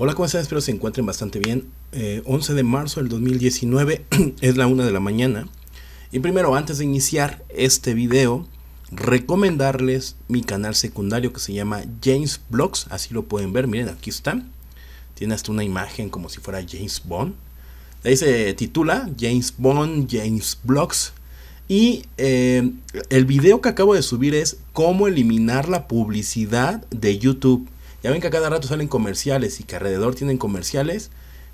Hola, ¿cómo están? Espero se encuentren bastante bien. 11 eh, de marzo del 2019 es la 1 de la mañana. Y primero, antes de iniciar este video, recomendarles mi canal secundario que se llama James Blogs. Así lo pueden ver, miren, aquí está. Tiene hasta una imagen como si fuera James Bond. ahí se titula James Bond, James Blogs. Y eh, el video que acabo de subir es cómo eliminar la publicidad de YouTube. Ya ven que a cada rato salen comerciales y que alrededor tienen comerciales.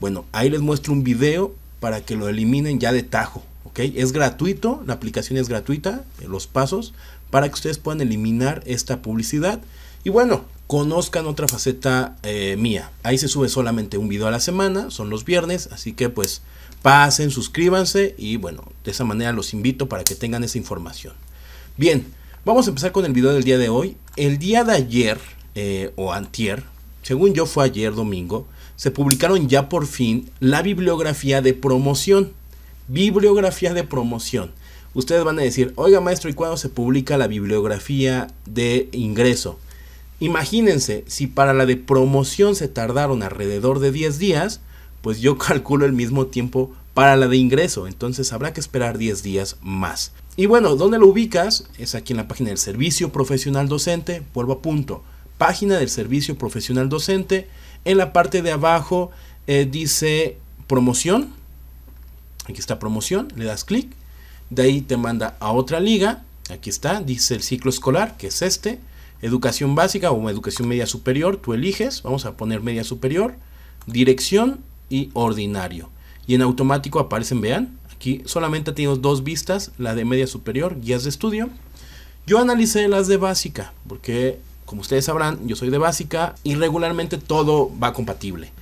Bueno, ahí les muestro un video para que lo eliminen ya de tajo. ¿ok? Es gratuito, la aplicación es gratuita, los pasos, para que ustedes puedan eliminar esta publicidad. Y bueno, conozcan otra faceta eh, mía. Ahí se sube solamente un video a la semana, son los viernes, así que pues pasen, suscríbanse y bueno, de esa manera los invito para que tengan esa información. Bien, vamos a empezar con el video del día de hoy. El día de ayer eh, o antier, según yo fue ayer domingo, se publicaron ya por fin la bibliografía de promoción. Bibliografía de promoción. Ustedes van a decir, oiga maestro, ¿y cuándo se publica la bibliografía de ingreso? Imagínense, si para la de promoción se tardaron alrededor de 10 días, pues yo calculo el mismo tiempo para la de ingreso, entonces habrá que esperar 10 días más. Y bueno, ¿dónde lo ubicas? Es aquí en la página del servicio profesional docente, vuelvo a punto, página del servicio profesional docente. En la parte de abajo eh, dice promoción. Aquí está promoción, le das clic. De ahí te manda a otra liga. Aquí está, dice el ciclo escolar, que es este. Educación básica o educación media superior, tú eliges. Vamos a poner media superior, dirección y ordinario. Y en automático aparecen, vean, aquí solamente tenemos dos vistas, la de media superior, guías de estudio. Yo analicé las de básica, porque como ustedes sabrán, yo soy de básica y regularmente todo va compatible.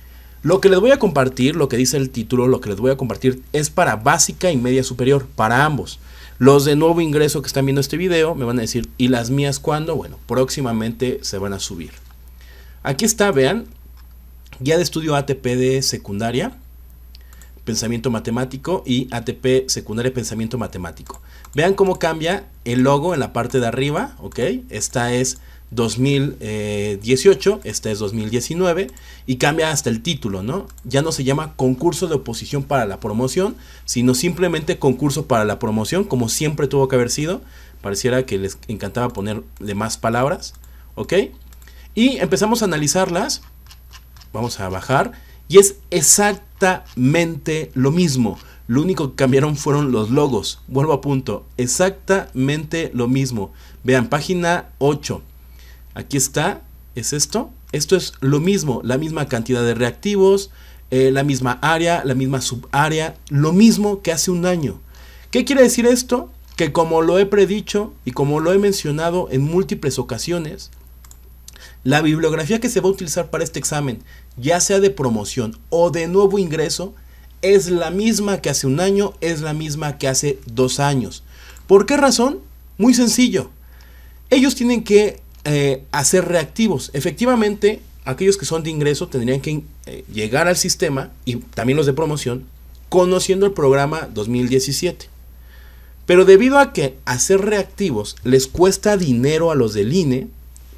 Lo que les voy a compartir, lo que dice el título, lo que les voy a compartir es para básica y media superior, para ambos. Los de nuevo ingreso que están viendo este video me van a decir, ¿y las mías cuándo? Bueno, próximamente se van a subir. Aquí está, vean, guía de estudio ATP de secundaria, pensamiento matemático y ATP secundaria pensamiento matemático. Vean cómo cambia el logo en la parte de arriba, ¿ok? Esta es 2018, eh, este es 2019, y cambia hasta el título, ¿no? Ya no se llama concurso de oposición para la promoción, sino simplemente concurso para la promoción, como siempre tuvo que haber sido. Pareciera que les encantaba ponerle más palabras, ¿ok? Y empezamos a analizarlas, vamos a bajar, y es exactamente lo mismo. Lo único que cambiaron fueron los logos. Vuelvo a punto. Exactamente lo mismo. Vean, página 8. Aquí está, es esto. Esto es lo mismo, la misma cantidad de reactivos, eh, la misma área, la misma subárea, lo mismo que hace un año. ¿Qué quiere decir esto? Que como lo he predicho y como lo he mencionado en múltiples ocasiones, la bibliografía que se va a utilizar para este examen, ya sea de promoción o de nuevo ingreso, es la misma que hace un año, es la misma que hace dos años. ¿Por qué razón? Muy sencillo. Ellos tienen que hacer eh, reactivos. Efectivamente, aquellos que son de ingreso tendrían que eh, llegar al sistema y también los de promoción conociendo el programa 2017. Pero debido a que hacer reactivos les cuesta dinero a los del INE,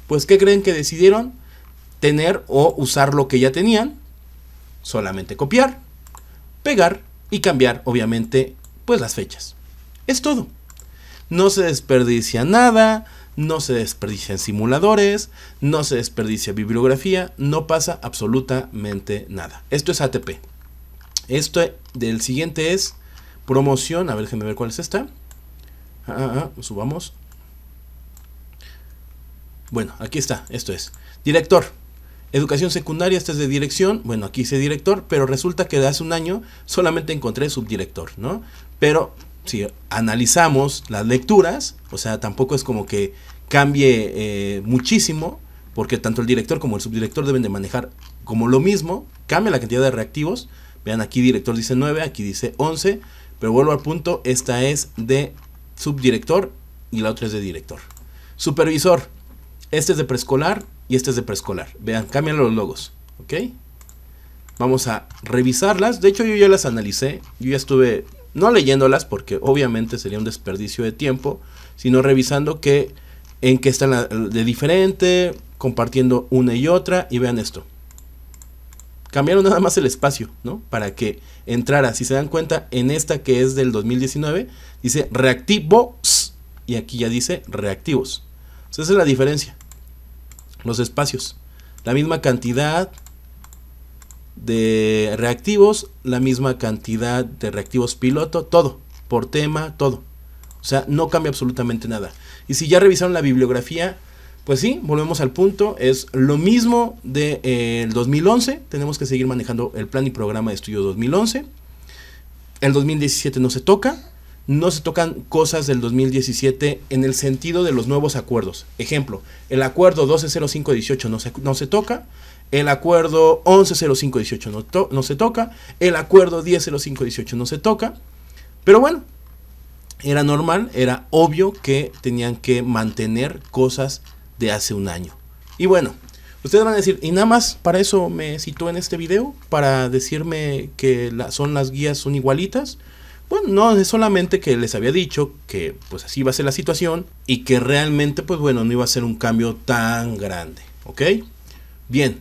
pues ¿qué creen que decidieron? Tener o usar lo que ya tenían, solamente copiar, pegar y cambiar obviamente pues las fechas. Es todo. No se desperdicia nada, no se en simuladores, no se desperdicia bibliografía, no pasa absolutamente nada. Esto es ATP. Esto del siguiente es promoción. A ver, déjenme ver cuál es esta. Ah, ah, ah subamos. Bueno, aquí está, esto es. Director. Educación secundaria, este es de dirección. Bueno, aquí hice director, pero resulta que de hace un año solamente encontré subdirector, ¿no? Pero si analizamos las lecturas, o sea, tampoco es como que cambie eh, muchísimo, porque tanto el director como el subdirector deben de manejar como lo mismo, cambia la cantidad de reactivos, vean aquí director dice 9, aquí dice 11, pero vuelvo al punto, esta es de subdirector y la otra es de director. Supervisor, este es de preescolar y este es de preescolar, vean, cambian los logos, ¿ok? Vamos a revisarlas, de hecho yo ya las analicé, yo ya estuve no leyéndolas porque obviamente sería un desperdicio de tiempo, sino revisando que, en qué están de diferente, compartiendo una y otra, y vean esto. Cambiaron nada más el espacio, ¿no? Para que entrara, si se dan cuenta, en esta que es del 2019, dice reactivos, y aquí ya dice reactivos. esa es la diferencia, los espacios. La misma cantidad, de reactivos, la misma cantidad de reactivos piloto, todo, por tema, todo. O sea, no cambia absolutamente nada. Y si ya revisaron la bibliografía, pues sí, volvemos al punto. Es lo mismo del de, 2011. Eh, tenemos que seguir manejando el plan y programa de estudio 2011. El 2017 no se toca. No se tocan cosas del 2017 en el sentido de los nuevos acuerdos. Ejemplo, el acuerdo 120518 no se, no se toca. El acuerdo 110518 no, no se toca. El acuerdo 100518 no se toca. Pero bueno, era normal, era obvio que tenían que mantener cosas de hace un año. Y bueno, ustedes van a decir, y nada más para eso me citó en este video, para decirme que son las guías son igualitas. Bueno, no, es solamente que les había dicho que pues así iba a ser la situación y que realmente pues bueno, no iba a ser un cambio tan grande, ¿ok? Bien,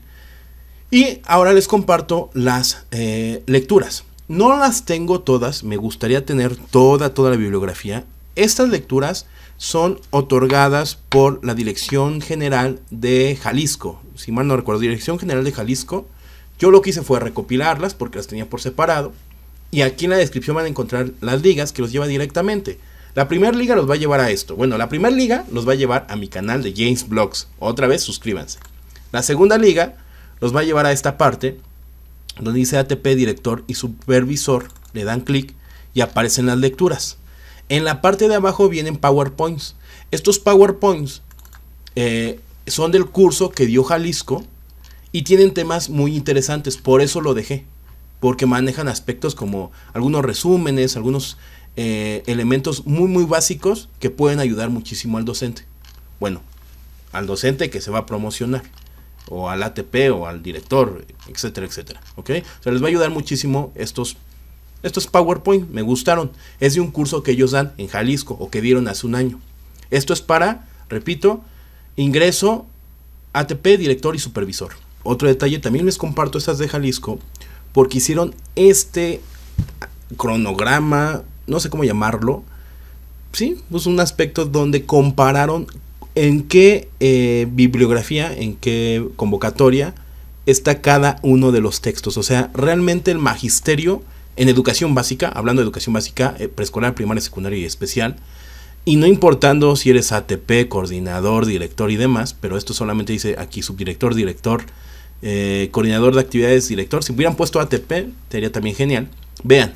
y ahora les comparto las eh, lecturas. No las tengo todas, me gustaría tener toda, toda la bibliografía. Estas lecturas son otorgadas por la Dirección General de Jalisco. Si mal no recuerdo, Dirección General de Jalisco. Yo lo que hice fue recopilarlas porque las tenía por separado. Y aquí en la descripción van a encontrar las ligas que los lleva directamente. La primera liga los va a llevar a esto. Bueno, la primera liga los va a llevar a mi canal de James Blogs. Otra vez, suscríbanse. La segunda liga los va a llevar a esta parte donde dice ATP director y supervisor, le dan clic y aparecen las lecturas. En la parte de abajo vienen PowerPoints. Estos PowerPoints eh, son del curso que dio Jalisco y tienen temas muy interesantes, por eso lo dejé, porque manejan aspectos como algunos resúmenes, algunos eh, elementos muy muy básicos que pueden ayudar muchísimo al docente. Bueno, al docente que se va a promocionar o al ATP o al director, etcétera, etcétera. ¿Ok? O les va a ayudar muchísimo estos, estos PowerPoint, me gustaron. Es de un curso que ellos dan en Jalisco o que dieron hace un año. Esto es para, repito, ingreso, ATP, director y supervisor. Otro detalle, también les comparto estas de Jalisco porque hicieron este cronograma, no sé cómo llamarlo, sí, pues un aspecto donde compararon en qué eh, bibliografía, en qué convocatoria está cada uno de los textos. O sea, realmente el magisterio en educación básica, hablando de educación básica, eh, preescolar, primaria, secundaria y especial, y no importando si eres ATP, coordinador, director y demás, pero esto solamente dice aquí subdirector, director, eh, coordinador de actividades, director. Si hubieran puesto ATP, sería también genial. Vean,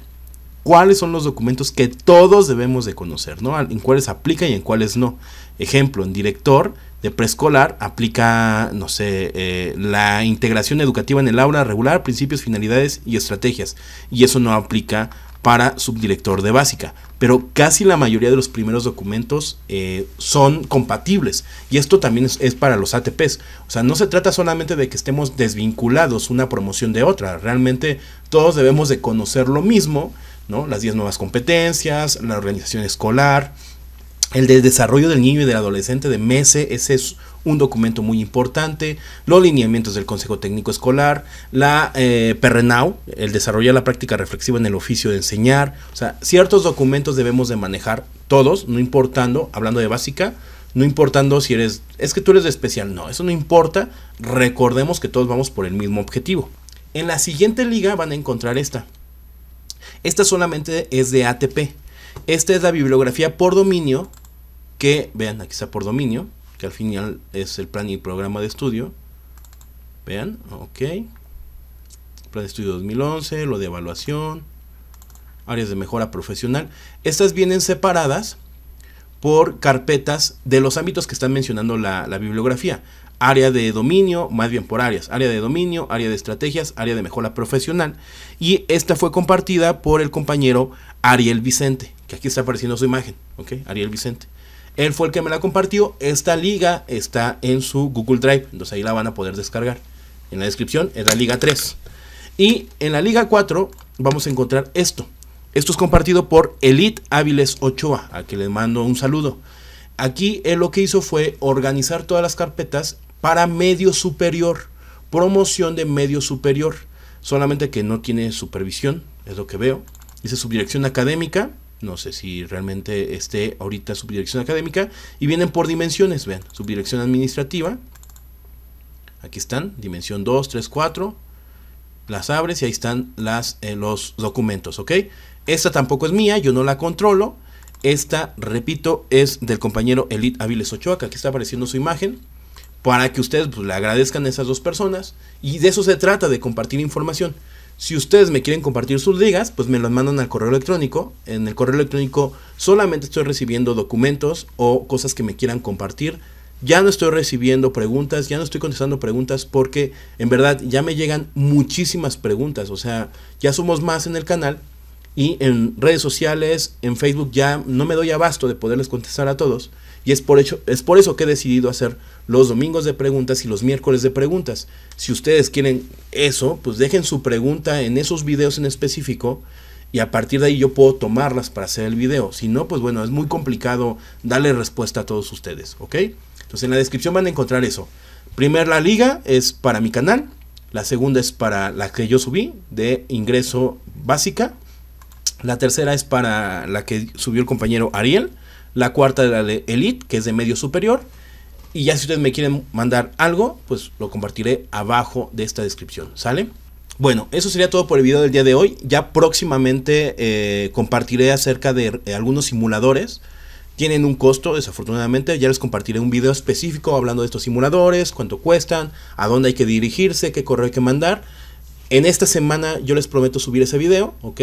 cuáles son los documentos que todos debemos de conocer, ¿no? En cuáles aplica y en cuáles no. Ejemplo, en director de preescolar aplica, no sé, eh, la integración educativa en el aula regular, principios, finalidades y estrategias. Y eso no aplica para subdirector de básica. Pero casi la mayoría de los primeros documentos eh, son compatibles. Y esto también es, es, para los ATPs. O sea, no se trata solamente de que estemos desvinculados una promoción de otra. Realmente todos debemos de conocer lo mismo las 10 nuevas competencias, la organización escolar, el desarrollo del niño y del adolescente de MESE, ese es un documento muy importante, los lineamientos del Consejo Técnico Escolar, la eh, PERRENAU, el desarrollar la práctica reflexiva en el oficio de enseñar, o sea, ciertos documentos debemos de manejar todos, no importando, hablando de básica, no importando si eres, es que tú eres de especial, no, eso no importa, recordemos que todos vamos por el mismo objetivo. En la siguiente liga van a encontrar esta, esta solamente es de ATP. Esta es la bibliografía por dominio, que vean, aquí está por dominio, que al final es el plan y programa de estudio. Vean, ok. Plan de estudio 2011, lo de evaluación, áreas de mejora profesional. Estas vienen separadas por carpetas de los ámbitos que están mencionando la bibliografía área de dominio, más bien por áreas, área de dominio, área de estrategias, área de mejora profesional. Y esta fue compartida por el compañero Ariel Vicente, que aquí está apareciendo su imagen, ¿ok? Ariel Vicente. Él fue el que me la compartió. Esta liga está en su Google Drive, entonces ahí la van a poder descargar. En la descripción es la liga 3. Y en la liga 4 vamos a encontrar esto. Esto es compartido por Elite hábiles Ochoa, a quien les mando un saludo. Aquí él lo que hizo fue organizar todas las carpetas para medio superior, promoción de medio superior, solamente que no tiene supervisión, es lo que veo. Dice subdirección académica, no sé si realmente esté ahorita subdirección académica, y vienen por dimensiones, vean, subdirección administrativa, aquí están, dimensión 2, 3, 4, las abres y ahí están las, eh, los documentos, ¿ok? Esta tampoco es mía, yo no la controlo, esta, repito, es del compañero Elite Aviles Ochoa, que aquí está apareciendo su imagen, para que ustedes pues, le agradezcan a esas dos personas. Y de eso se trata, de compartir información. Si ustedes me quieren compartir sus ligas, pues me las mandan al correo electrónico. En el correo electrónico solamente estoy recibiendo documentos o cosas que me quieran compartir. Ya no estoy recibiendo preguntas, ya no estoy contestando preguntas porque en verdad ya me llegan muchísimas preguntas. O sea, ya somos más en el canal y en redes sociales, en Facebook ya no me doy abasto de poderles contestar a todos. Y es por, es por eso que he decidido hacer los domingos de preguntas y los miércoles de preguntas. Si ustedes quieren eso, pues dejen su pregunta en esos videos en específico y a partir de ahí yo puedo tomarlas para hacer el video. Si no, pues bueno, es muy complicado darle respuesta a todos ustedes, ¿ok? Entonces en la descripción van a encontrar eso. primero la liga es para mi canal, la segunda es para la que yo subí de ingreso básica, la tercera es para la que subió el compañero Ariel, la cuarta de la de Elite, que es de medio superior, y ya si ustedes me quieren mandar algo, pues lo compartiré abajo de esta descripción, ¿sale? Bueno, eso sería todo por el video del día de hoy. Ya próximamente eh, compartiré acerca de eh, algunos simuladores. Tienen un costo, desafortunadamente. Ya les compartiré un video específico hablando de estos simuladores, cuánto cuestan, a dónde hay que dirigirse, qué correo hay que mandar. En esta semana yo les prometo subir ese video, ¿ok?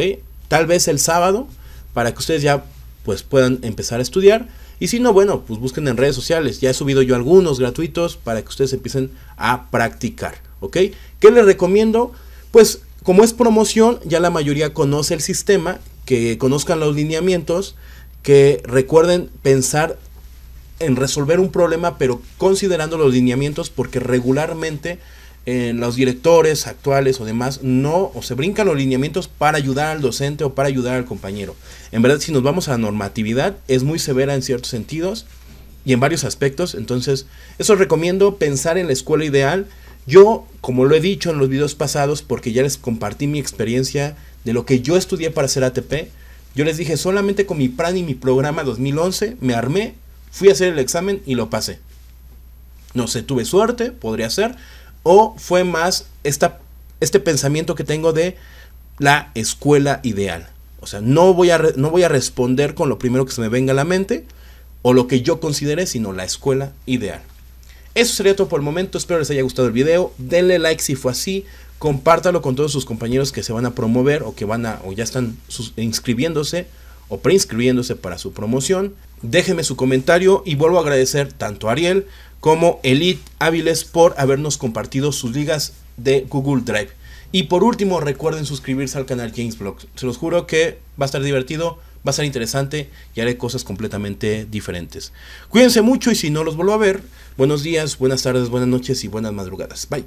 Tal vez el sábado, para que ustedes ya pues, puedan empezar a estudiar. Y si no, bueno, pues busquen en redes sociales. Ya he subido yo algunos gratuitos para que ustedes empiecen a practicar. ¿Ok? ¿Qué les recomiendo? Pues como es promoción, ya la mayoría conoce el sistema, que conozcan los lineamientos, que recuerden pensar en resolver un problema, pero considerando los lineamientos, porque regularmente los directores actuales o demás no o se brincan los lineamientos para ayudar al docente o para ayudar al compañero. En verdad, si nos vamos a la normatividad, es muy severa en ciertos sentidos y en varios aspectos. Entonces, eso recomiendo pensar en la escuela ideal. Yo, como lo he dicho en los videos pasados, porque ya les compartí mi experiencia de lo que yo estudié para hacer ATP, yo les dije solamente con mi plan y mi programa 2011 me armé, fui a hacer el examen y lo pasé. No sé, tuve suerte, podría ser, ¿O fue más este pensamiento que tengo de la escuela ideal? O sea, no voy, a no voy a responder con lo primero que se me venga a la mente o lo que yo considere, sino la escuela ideal. Eso sería todo por el momento, espero les haya gustado el video, denle like si fue así, compártalo con todos sus compañeros que se van a promover o que van a o ya están inscribiéndose o preinscribiéndose para su promoción. Déjenme su comentario y vuelvo a agradecer tanto a Ariel como Elite Hábiles por habernos compartido sus ligas de Google Drive. Y por último, recuerden suscribirse al canal Blog. Se los juro que va a estar divertido, va a ser interesante y haré cosas completamente diferentes. Cuídense mucho y si no los vuelvo a ver, buenos días, buenas tardes, buenas noches y buenas madrugadas. Bye.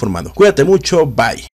Cuídate mucho, bye.